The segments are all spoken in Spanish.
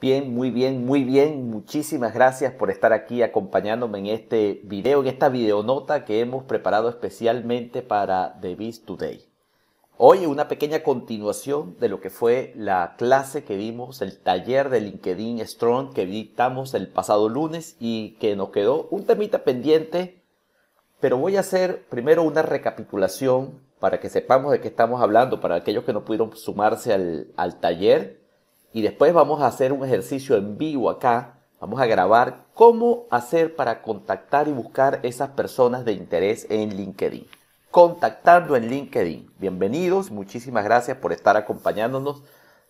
Bien, muy bien, muy bien. Muchísimas gracias por estar aquí acompañándome en este video, en esta videonota que hemos preparado especialmente para The Beast Today. Hoy una pequeña continuación de lo que fue la clase que vimos, el taller de LinkedIn Strong que dictamos el pasado lunes y que nos quedó un temita pendiente, pero voy a hacer primero una recapitulación para que sepamos de qué estamos hablando, para aquellos que no pudieron sumarse al, al taller y después vamos a hacer un ejercicio en vivo acá. Vamos a grabar cómo hacer para contactar y buscar esas personas de interés en LinkedIn. Contactando en LinkedIn. Bienvenidos, muchísimas gracias por estar acompañándonos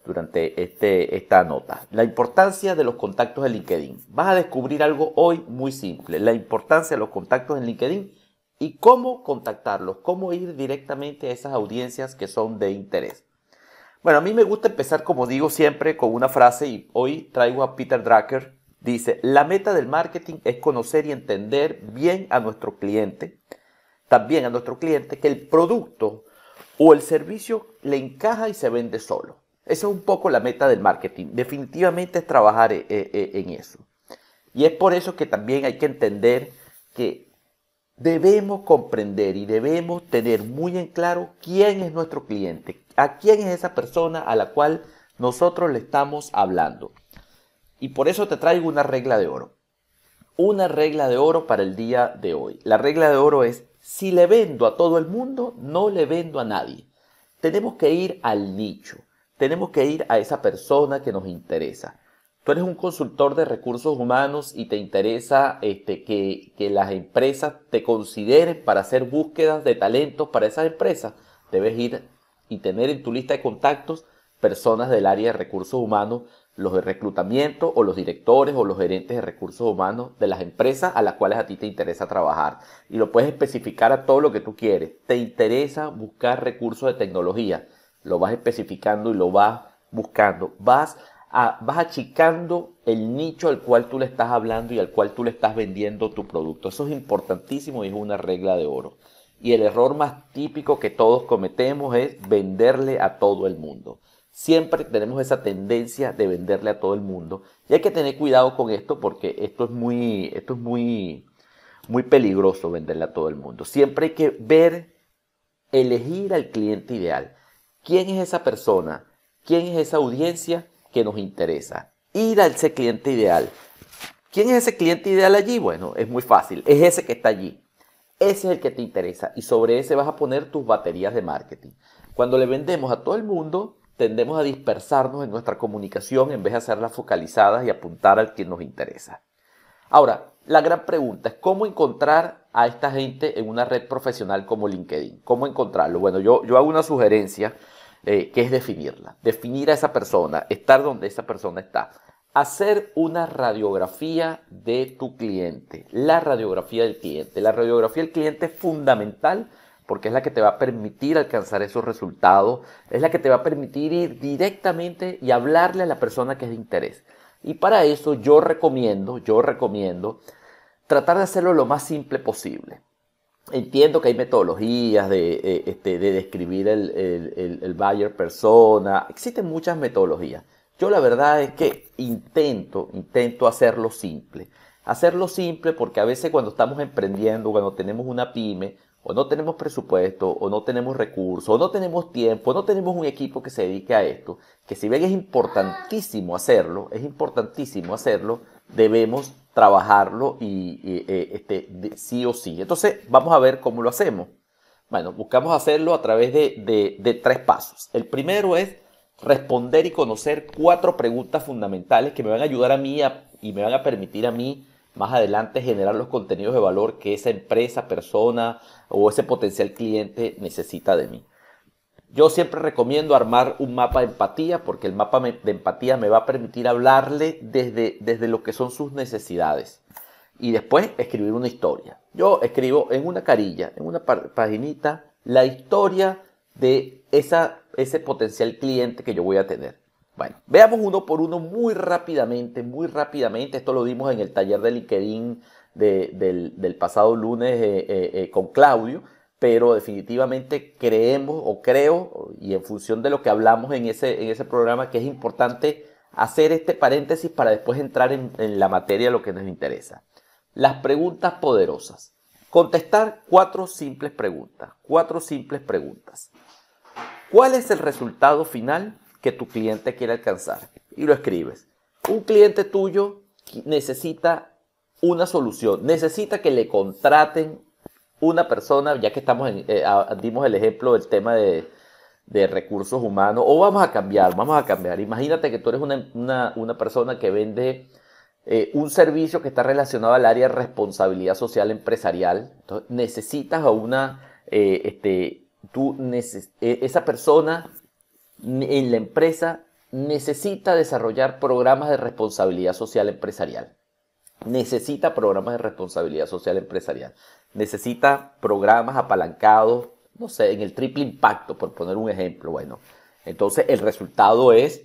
durante este, esta nota. La importancia de los contactos en LinkedIn. Vas a descubrir algo hoy muy simple. La importancia de los contactos en LinkedIn y cómo contactarlos, cómo ir directamente a esas audiencias que son de interés. Bueno, a mí me gusta empezar, como digo siempre, con una frase y hoy traigo a Peter Drucker. Dice, la meta del marketing es conocer y entender bien a nuestro cliente, también a nuestro cliente, que el producto o el servicio le encaja y se vende solo. Esa es un poco la meta del marketing. Definitivamente es trabajar eh, eh, en eso. Y es por eso que también hay que entender que Debemos comprender y debemos tener muy en claro quién es nuestro cliente, a quién es esa persona a la cual nosotros le estamos hablando. Y por eso te traigo una regla de oro. Una regla de oro para el día de hoy. La regla de oro es, si le vendo a todo el mundo, no le vendo a nadie. Tenemos que ir al nicho, tenemos que ir a esa persona que nos interesa tú eres un consultor de recursos humanos y te interesa este, que, las empresas te consideren para hacer búsquedas de talentos para esas empresas, debes ir y tener en tu lista de contactos personas del área de recursos humanos, los de reclutamiento o los directores o los gerentes de recursos humanos de las empresas a las cuales a ti te interesa trabajar. Y lo puedes especificar a todo lo que tú quieres. Te interesa buscar recursos de tecnología. Lo vas especificando y lo vas buscando. Vas vas achicando el nicho al cual tú le estás hablando y al cual tú le estás vendiendo tu producto. Eso es importantísimo y es una regla de oro. Y el error más típico que todos cometemos es venderle a todo el mundo. Siempre tenemos esa tendencia de venderle a todo el mundo. Y hay que tener cuidado con esto porque esto es muy, esto es muy, muy peligroso venderle a todo el mundo. Siempre hay que ver, elegir al cliente ideal. ¿Quién es esa persona? ¿Quién es esa audiencia? que nos interesa. Ir al ese cliente ideal. ¿Quién es ese cliente ideal allí? Bueno, es muy fácil. Es ese que está allí. Ese es el que te interesa y sobre ese vas a poner tus baterías de marketing. Cuando le vendemos a todo el mundo, tendemos a dispersarnos en nuestra comunicación en vez de hacerlas focalizadas y apuntar al que nos interesa. Ahora, la gran pregunta es cómo encontrar a esta gente en una red profesional como LinkedIn. ¿Cómo encontrarlo? Bueno, yo, yo hago una sugerencia eh, que es definirla, definir a esa persona, estar donde esa persona está. Hacer una radiografía de tu cliente, la radiografía del cliente. La radiografía del cliente es fundamental porque es la que te va a permitir alcanzar esos resultados, es la que te va a permitir ir directamente y hablarle a la persona que es de interés. Y para eso yo recomiendo, yo recomiendo tratar de hacerlo lo más simple posible. Entiendo que hay metodologías de, eh, este, de describir el, el, buyer persona, existen muchas metodologías. Yo la verdad es que intento, intento hacerlo simple. Hacerlo simple porque a veces cuando estamos emprendiendo, cuando tenemos una pyme o no tenemos presupuesto, o no tenemos recursos, o no tenemos tiempo, o no tenemos un equipo que se dedique a esto, que si bien es importantísimo hacerlo, es importantísimo hacerlo, debemos trabajarlo y, eh, este, sí o sí. Entonces, vamos a ver cómo lo hacemos. Bueno, buscamos hacerlo a través de, tres pasos. El primero es responder y conocer cuatro preguntas fundamentales que me van a ayudar a mí y me van a permitir a mí más adelante generar los contenidos de valor que esa empresa, persona o ese potencial cliente necesita de mí. Yo siempre recomiendo armar un mapa de empatía porque el mapa de empatía me va a permitir hablarle desde, desde lo que son sus necesidades. Y después escribir una historia. Yo escribo en una carilla, en una paginita, la historia de esa, ese potencial cliente que yo voy a tener. Bueno, veamos uno por uno muy rápidamente, muy rápidamente. Esto lo dimos en el taller de LinkedIn del, pasado lunes eh, eh, eh, con Claudio, pero definitivamente creemos o creo, y en función de lo que hablamos en ese, en ese programa, que es importante hacer este paréntesis para después entrar en, en la materia lo que nos interesa. Las preguntas poderosas. Contestar cuatro simples preguntas. Cuatro simples preguntas. ¿Cuál es el resultado final? que tu cliente quiere alcanzar y lo escribes. Un cliente tuyo necesita una solución, necesita que le contraten una persona, ya que estamos eh, dimos el ejemplo del tema de, recursos humanos, o vamos a cambiar, vamos a cambiar. Imagínate que tú eres una, persona que vende eh, un servicio que está relacionado al área de responsabilidad social empresarial. Entonces, necesitas a una, eh, este, tú e-, esa persona en la empresa necesita desarrollar programas de responsabilidad social empresarial. Necesita programas de responsabilidad social empresarial. Necesita programas apalancados, no sé, en el triple impacto, por poner un ejemplo. Bueno, entonces el resultado es,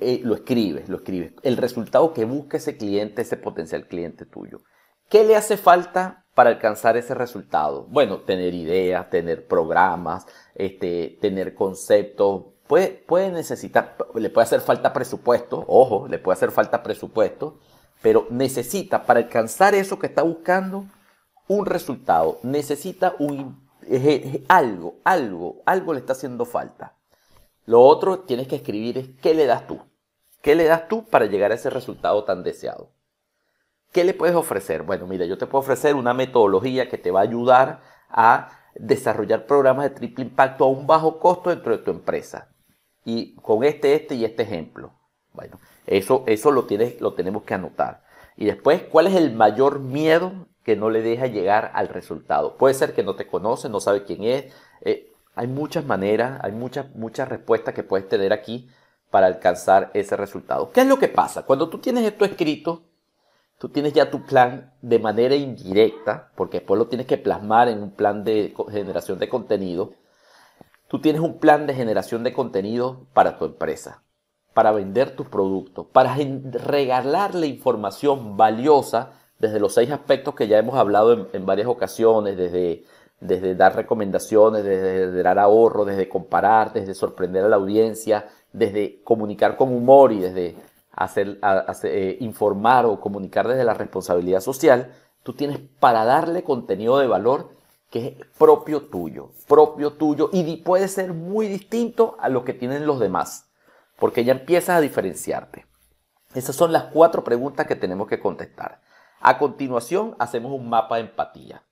eh, lo escribes, lo escribes. El resultado que busca ese cliente, ese potencial cliente tuyo. ¿Qué le hace falta para alcanzar ese resultado? Bueno, tener ideas, tener programas, este, tener conceptos, Puede, necesitar, le puede hacer falta presupuesto, ojo, le puede hacer falta presupuesto, pero necesita para alcanzar eso que está buscando un resultado, necesita algo, algo, algo le está haciendo falta. Lo otro tienes que escribir es qué le das tú. ¿Qué le das tú para llegar a ese resultado tan deseado? ¿Qué le puedes ofrecer? Bueno, mira, yo te puedo ofrecer una metodología que te va a ayudar a desarrollar programas de triple impacto a un bajo costo dentro de tu empresa y con este, este y este ejemplo. Bueno, eso, eso lo, tienes, lo tenemos que anotar. Y después, ¿cuál es el mayor miedo que no le deja llegar al resultado? Puede ser que no te conoce, no sabe quién es. Eh, hay muchas maneras, hay muchas, muchas respuestas que puedes tener aquí para alcanzar ese resultado. ¿Qué es lo que pasa? Cuando tú tienes esto escrito, tú tienes ya tu plan de manera indirecta, porque después lo tienes que plasmar en un plan de generación de contenido Tú tienes un plan de generación de contenido para tu empresa, para vender tus productos, para regalarle información valiosa desde los seis aspectos que ya hemos hablado en, varias ocasiones, desde, desde dar recomendaciones, desde dar ahorro, desde comparar, desde sorprender a la audiencia, desde comunicar con humor y desde hacer, eh, informar o comunicar desde la responsabilidad social, tú tienes para darle contenido de valor que es propio tuyo, propio tuyo y puede ser muy distinto a lo que tienen los demás, porque ya empiezas a diferenciarte. Esas son las cuatro preguntas que tenemos que contestar. A continuación, hacemos un mapa de empatía.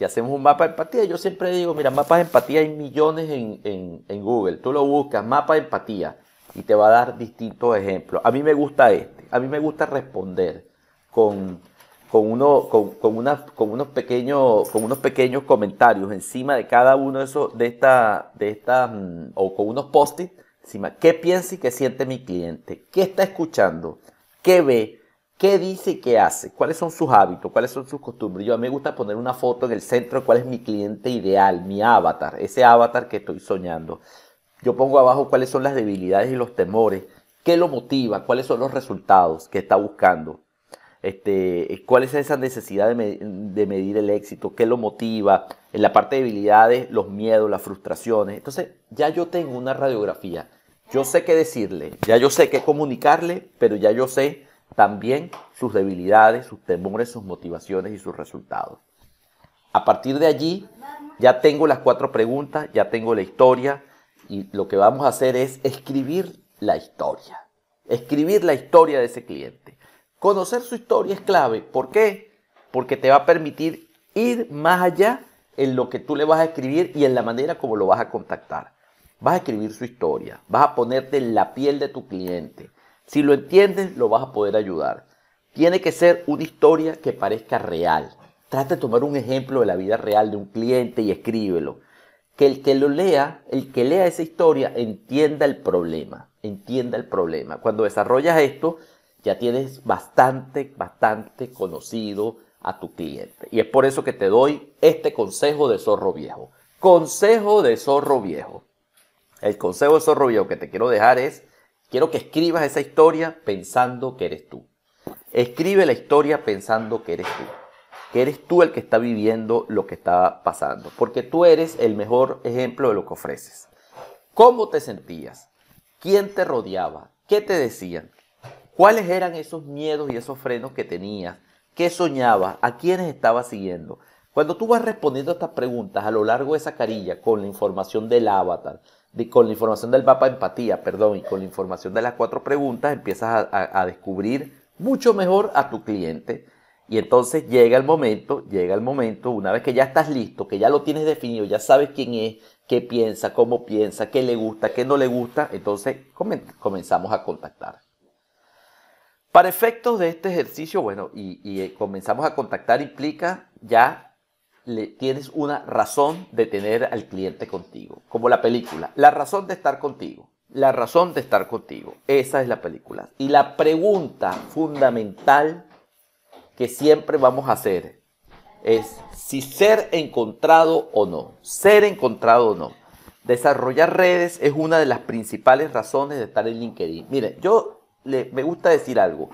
Y hacemos un mapa de empatía. Yo siempre digo, mira, mapas de empatía hay millones en, en Google. Tú lo buscas, mapa de empatía, y te va a dar distintos ejemplos. A mí me gusta este. A mí me gusta responder con con, uno, con, con, unos pequeños, con unos pequeños comentarios encima de cada uno de esos, de esta, de esta, mm, o con unos post encima. ¿Qué piensa y qué siente mi cliente? ¿Qué está escuchando? ¿Qué ve? ¿Qué dice y qué hace? ¿Cuáles son sus hábitos? ¿Cuáles son sus costumbres? Yo a mí me gusta poner una foto en el centro de cuál es mi cliente ideal, mi avatar, ese avatar que estoy soñando. Yo pongo abajo cuáles son las debilidades y los temores, qué lo motiva, cuáles son los resultados que está buscando, este, cuál es esa necesidad de, de, medir el éxito, qué lo motiva, en la parte de debilidades, los miedos, las frustraciones. Entonces, ya yo tengo una radiografía, yo sé qué decirle, ya yo sé qué comunicarle, pero ya yo sé también sus debilidades, sus temores, sus motivaciones y sus resultados. A partir de allí, ya tengo las cuatro preguntas, ya tengo la historia y lo que vamos a hacer es escribir la historia, escribir la historia de ese cliente. Conocer su historia es clave. ¿Por qué? Porque te va a permitir ir más allá en lo que tú le vas a escribir y en la manera como lo vas a contactar. Vas a escribir su historia, vas a ponerte en la piel de tu cliente. Si lo entiendes, lo vas a poder ayudar. Tiene que ser una historia que parezca real. Trata de tomar un ejemplo de la vida real de un cliente y escríbelo. Que el que lo lea, el que lea esa historia, entienda el problema. Entienda el problema. Cuando desarrollas esto, ya tienes bastante, bastante conocido a tu cliente. Y es por eso que te doy este consejo de zorro viejo. Consejo de zorro viejo. El consejo de zorro viejo que te quiero dejar es, quiero que escribas esa historia pensando que eres tú. Escribe la historia pensando que eres tú. Que eres tú el que está viviendo lo que está pasando. Porque tú eres el mejor ejemplo de lo que ofreces. ¿Cómo te sentías? ¿Quién te rodeaba? ¿Qué te decían? ¿Cuáles eran esos miedos y esos frenos que tenías? ¿Qué soñabas? ¿A quiénes estabas siguiendo? Cuando tú vas respondiendo estas preguntas a lo largo de esa carilla con la información del avatar, con la información del mapa empatía, perdón, y con la información de las cuatro preguntas, empiezas a descubrir mucho mejor a tu cliente. Y entonces llega el momento, llega el momento, una vez que ya estás listo, que ya lo tienes definido, ya sabes quién es, qué piensa, cómo piensa, qué le gusta, qué no le gusta, entonces comenzamos a contactar. Para efectos de este ejercicio, bueno, y, y eh, comenzamos a contactar, implica ya le, tienes una razón de tener al cliente contigo, como la película, la razón de estar contigo, la razón de estar contigo, esa es la película. Y la pregunta fundamental que siempre vamos a hacer es si ser encontrado o no, ser encontrado o no. Desarrollar redes es una de las principales razones de estar en LinkedIn. Mire, yo me gusta decir algo.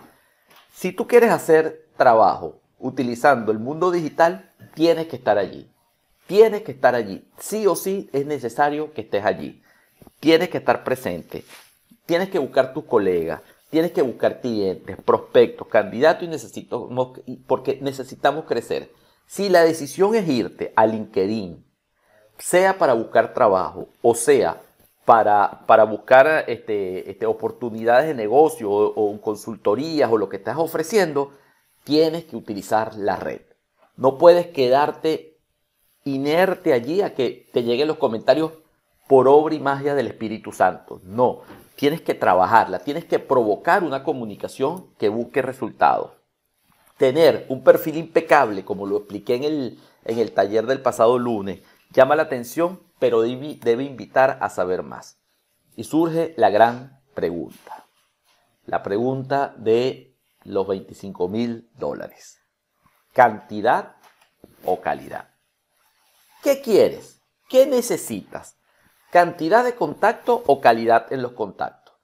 Si tú quieres hacer trabajo utilizando el mundo digital, tienes que estar allí. Tienes que estar allí. Sí o sí es necesario que estés allí. Tienes que estar presente. Tienes que buscar tus colegas. Tienes que buscar clientes, prospectos, candidatos y necesitamos, porque necesitamos crecer. Si la decisión es irte a LinkedIn, sea para buscar trabajo o sea para, para buscar este, este, oportunidades de negocio o, consultorías o lo que estás ofreciendo, tienes que utilizar la red. No puedes quedarte inerte allí a que te lleguen los comentarios por obra y magia del Espíritu Santo. No, tienes que trabajarla, tienes que provocar una comunicación que busque resultados. Tener un perfil impecable, como lo expliqué en el taller del pasado lunes, Llama la atención, pero debe invitar a saber más. Y surge la gran pregunta. La pregunta de los 25 mil dólares. ¿Cantidad o calidad? ¿Qué quieres? ¿Qué necesitas? ¿Cantidad de contacto o calidad en los contactos?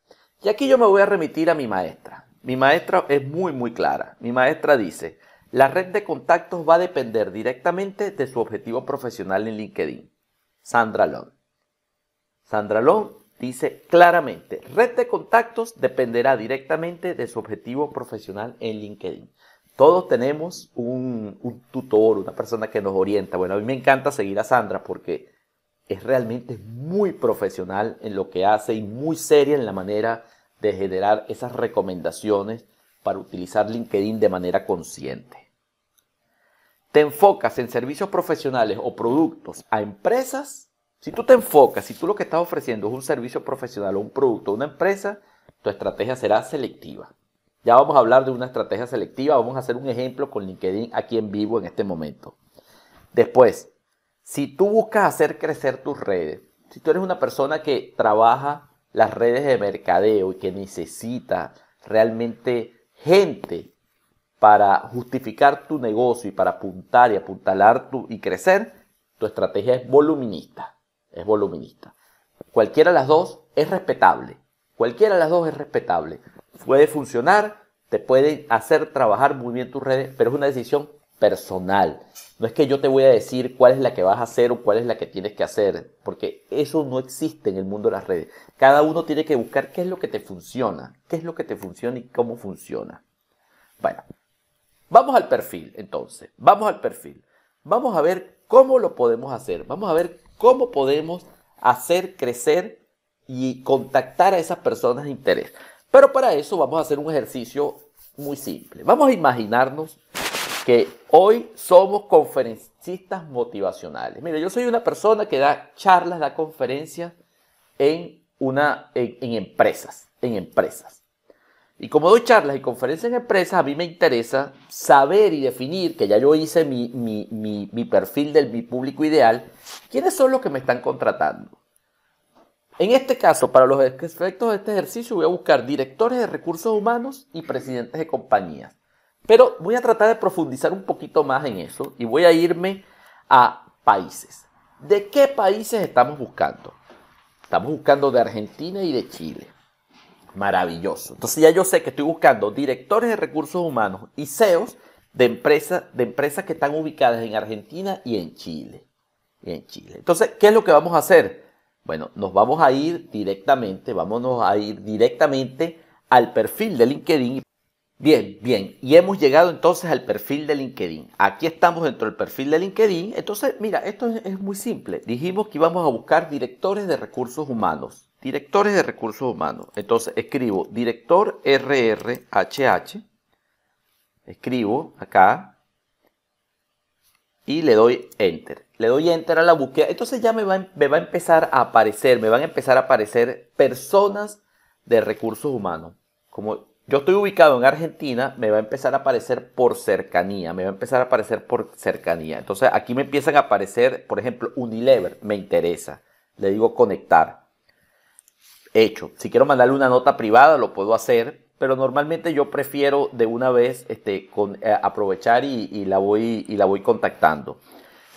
Y aquí yo me voy a remitir a mi maestra. Mi maestra es muy, muy clara. Mi maestra dice, la red de contactos va a depender directamente de su objetivo profesional en LinkedIn. Sandra Long. Sandra Long dice claramente, red de contactos dependerá directamente de su objetivo profesional en LinkedIn. Todos tenemos un, un tutor, una persona que nos orienta. Bueno, a mí me encanta seguir a Sandra porque es realmente muy profesional en lo que hace y muy seria en la manera de generar esas recomendaciones para utilizar LinkedIn de manera consciente. Te enfocas en servicios profesionales o productos a empresas. Si tú te enfocas, si tú lo que estás ofreciendo es un servicio profesional o un producto a una empresa, tu estrategia será selectiva. Ya vamos a hablar de una estrategia selectiva, vamos a hacer un ejemplo con LinkedIn aquí en vivo en este momento. Después, si tú buscas hacer crecer tus redes, si tú eres una persona que trabaja las redes de mercadeo y que necesita realmente gente para justificar tu negocio y para apuntar y apuntalar tu, y crecer, tu estrategia es voluminista. Es voluminista. Cualquiera de las dos es respetable. Cualquiera de las dos es respetable. Puede funcionar, te puede hacer trabajar muy bien tus redes, pero es una decisión personal. No es que yo te voy a decir cuál es la que vas a hacer o cuál es la que tienes que hacer, porque eso no existe en el mundo de las redes. Cada uno tiene que buscar qué es lo que te funciona, qué es lo que te funciona y cómo funciona. Bueno, vamos al perfil entonces, vamos al perfil. Vamos a ver cómo lo podemos hacer, vamos a ver cómo podemos hacer crecer y contactar a esas personas de interés. Pero para eso vamos a hacer un ejercicio muy simple. Vamos a imaginarnos que hoy somos conferencistas motivacionales. Mira, yo soy una persona que da charlas, da conferencias en, una, en, empresas, en empresas. Y como doy charlas y conferencias en empresas, a mí me interesa saber y definir, que ya yo hice mi, perfil del mi público ideal, quiénes son los que me están contratando. En este caso, para los efectos de este ejercicio, voy a buscar directores de recursos humanos y presidentes de compañías. Pero voy a tratar de profundizar un poquito más en eso y voy a irme a países. ¿De qué países estamos buscando? Estamos buscando de Argentina y de Chile. Maravilloso. Entonces ya yo sé que estoy buscando directores de recursos humanos y CEOs de empresas de que están ubicadas en Argentina y en Chile. en Chile. Entonces, ¿qué es lo que vamos a hacer? Bueno, nos vamos a ir directamente, vámonos a ir directamente al perfil de LinkedIn Bien, bien. Y hemos llegado entonces al perfil de LinkedIn. Aquí estamos dentro del perfil de LinkedIn. Entonces, mira, esto es, muy simple. Dijimos que íbamos a buscar directores de recursos humanos. Directores de recursos humanos. Entonces, escribo director RRHH. Escribo acá. Y le doy enter. Le doy enter a la búsqueda. Entonces ya me va, me va a empezar a aparecer, me van a empezar a aparecer personas de recursos humanos. Como yo estoy ubicado en Argentina, me va a empezar a aparecer por cercanía, me va a empezar a aparecer por cercanía. Entonces aquí me empiezan a aparecer, por ejemplo, Unilever, me interesa. Le digo conectar. Hecho. Si quiero mandarle una nota privada, lo puedo hacer, pero normalmente yo prefiero de una vez este, eh, aprovechar y, la voy, y la voy contactando.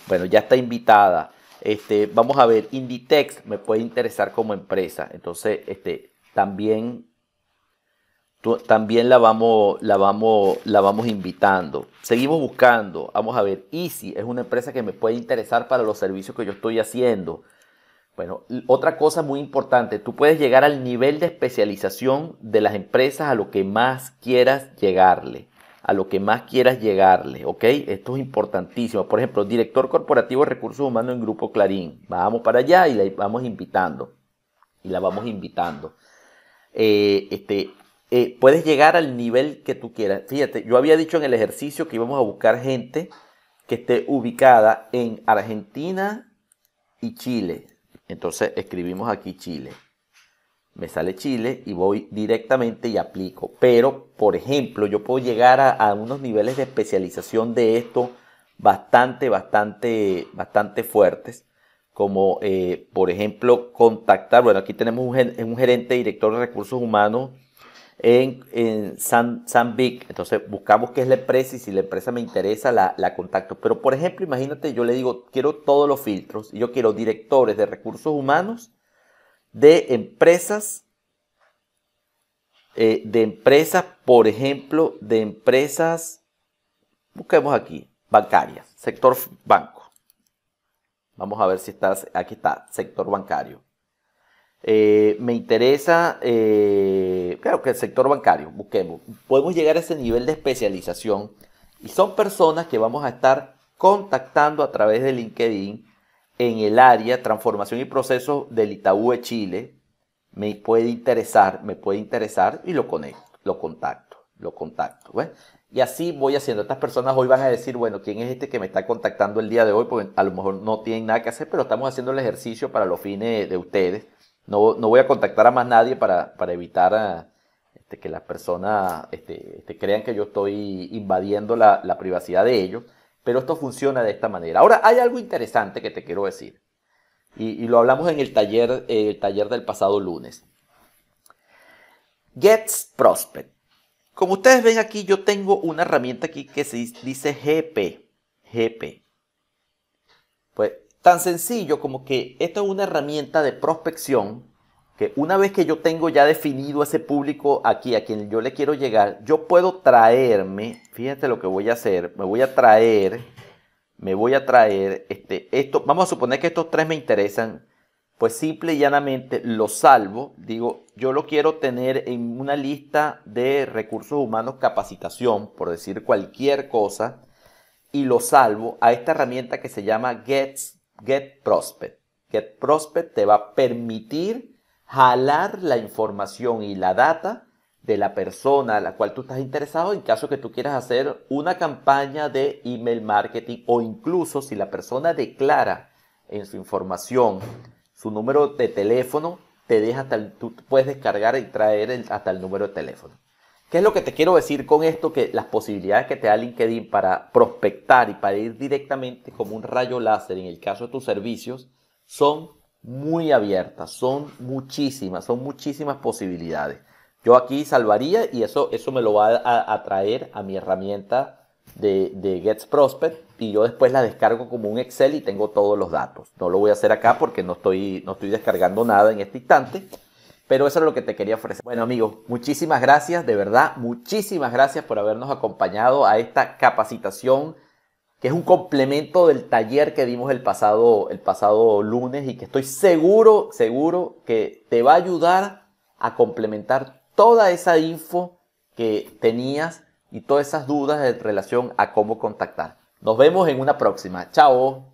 Bueno, ya está invitada. Este, vamos a ver, Inditex me puede interesar como empresa. Entonces, este, también también la vamos, la, vamos, la vamos invitando. Seguimos buscando. Vamos a ver, Easy es una empresa que me puede interesar para los servicios que yo estoy haciendo. Bueno, otra cosa muy importante, tú puedes llegar al nivel de especialización de las empresas a lo que más quieras llegarle, a lo que más quieras llegarle, ¿ok? Esto es importantísimo. Por ejemplo, director corporativo de recursos humanos en Grupo Clarín, vamos para allá y la vamos invitando, y la vamos invitando. Eh, este, eh, puedes llegar al nivel que tú quieras. Fíjate, yo había dicho en el ejercicio que íbamos a buscar gente que esté ubicada en Argentina y Chile. Entonces escribimos aquí Chile. Me sale Chile y voy directamente y aplico. Pero, por ejemplo, yo puedo llegar a, unos niveles de especialización de esto bastante, bastante, bastante fuertes como eh, por ejemplo contactar, bueno, aquí tenemos un, un, gerente director de recursos humanos en, San, San Vic. Entonces buscamos qué es la empresa y si la empresa me interesa, la, contacto. Pero por ejemplo, imagínate, yo le digo, quiero todos los filtros. yo quiero directores de recursos humanos de empresas, eh, de empresas, por ejemplo, de empresas, busquemos aquí, bancarias, sector banco. Vamos a ver si está aquí está, sector bancario. Eh, me interesa, eh, claro, que el sector bancario, busquemos. Podemos llegar a ese nivel de especialización y son personas que vamos a estar contactando a través de LinkedIn en el área transformación y procesos del Itaú de Chile. Me puede interesar, me puede interesar y lo conecto, lo contacto, lo contacto. Y así voy haciendo. Estas personas hoy van a decir, bueno, ¿quién es este que me está contactando el día de hoy? Porque a lo mejor no tienen nada que hacer, pero estamos haciendo el ejercicio para los fines de ustedes no, voy a contactar a más nadie para, evitar eh, este, que las personas este, este, crean que yo estoy invadiendo la, privacidad de ellos, pero esto funciona de esta manera. Ahora, hay algo interesante que te quiero decir, y, lo hablamos en el taller, eh, el taller del pasado lunes. Gets Prospect. Como ustedes ven aquí, yo tengo una herramienta aquí que se dice GP. GP. Pues Tan sencillo como que esta es una herramienta de prospección que una vez que yo tengo ya definido ese público aquí a quien yo le quiero llegar, yo puedo traerme, fíjate lo que voy a hacer, me voy a traer, me voy a traer este, esto, vamos a suponer que estos tres me interesan, pues simple y llanamente lo salvo, digo, yo lo quiero tener en una lista de recursos humanos capacitación, por decir cualquier cosa, y lo salvo a esta herramienta que se llama Gets Get Prospect. Get Prospect te va a permitir jalar la información y la data de la persona a la cual tú estás interesado en caso que tú quieras hacer una campaña de email marketing o incluso si la persona declara en su información su número de teléfono, te deja hasta el, tú puedes descargar y traer hasta el número de teléfono. ¿Qué es lo que te quiero decir con esto? Que las posibilidades que te da LinkedIn para prospectar y para ir directamente como un rayo láser en el caso de tus servicios son muy abiertas, son muchísimas, son muchísimas posibilidades. Yo aquí salvaría y eso, eso me lo va a, atraer a mi herramienta de, de Gets Prospect y yo después la descargo como un Excel y tengo todos los datos. No lo voy a hacer acá porque no estoy, no estoy descargando nada en este instante, pero eso es lo que te quería ofrecer. Bueno, amigos, muchísimas gracias, de verdad, muchísimas gracias por habernos acompañado a esta capacitación que es un complemento del taller que dimos el pasado, el pasado lunes y que estoy seguro, seguro que te va a ayudar a complementar toda esa info que tenías y todas esas dudas en relación a cómo contactar. Nos vemos en una próxima. Chao.